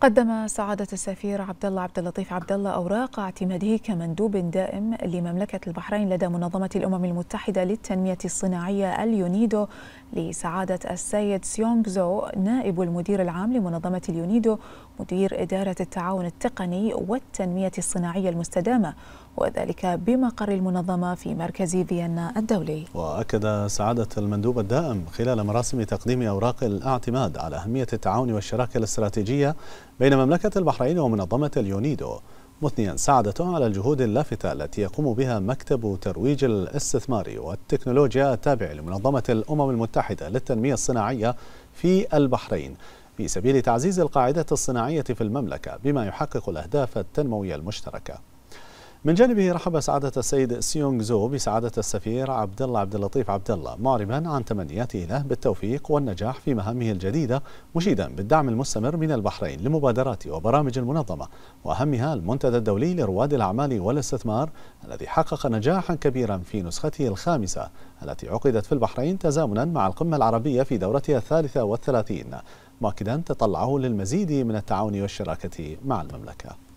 قدم سعادة السفير عبد الله عبد اللطيف عبد الله أوراق اعتماده كمندوب دائم لمملكة البحرين لدى منظمة الأمم المتحدة للتنمية الصناعية اليونيدو لسعادة السيد سيونغ زو نائب المدير العام لمنظمة اليونيدو مدير إدارة التعاون التقني والتنمية الصناعية المستدامة وذلك بمقر المنظمة في مركز فيينا الدولي وأكد سعادة المندوب الدائم خلال مراسم تقديم أوراق الاعتماد على أهمية التعاون والشراكة الاستراتيجية بين مملكة البحرين ومنظمة اليونيدو مثنيا سعادته على الجهود اللافتة التي يقوم بها مكتب ترويج الاستثمار والتكنولوجيا التابع لمنظمة الأمم المتحدة للتنمية الصناعية في البحرين في سبيل تعزيز القاعدة الصناعية في المملكة بما يحقق الأهداف التنموية المشتركة من جانبه رحب سعادة السيد سيونغ زو بسعادة السفير عبد الله عبد اللطيف عبد الله معربا عن تمنياته له بالتوفيق والنجاح في مهامه الجديدة مشيدا بالدعم المستمر من البحرين لمبادرات وبرامج المنظمة وأهمها المنتدى الدولي لرواد الأعمال والاستثمار الذي حقق نجاحا كبيرا في نسخته الخامسة التي عقدت في البحرين تزامنا مع القمة العربية في دورتها الثالثة والثلاثين مؤكدا تطلعه للمزيد من التعاون والشراكة مع المملكة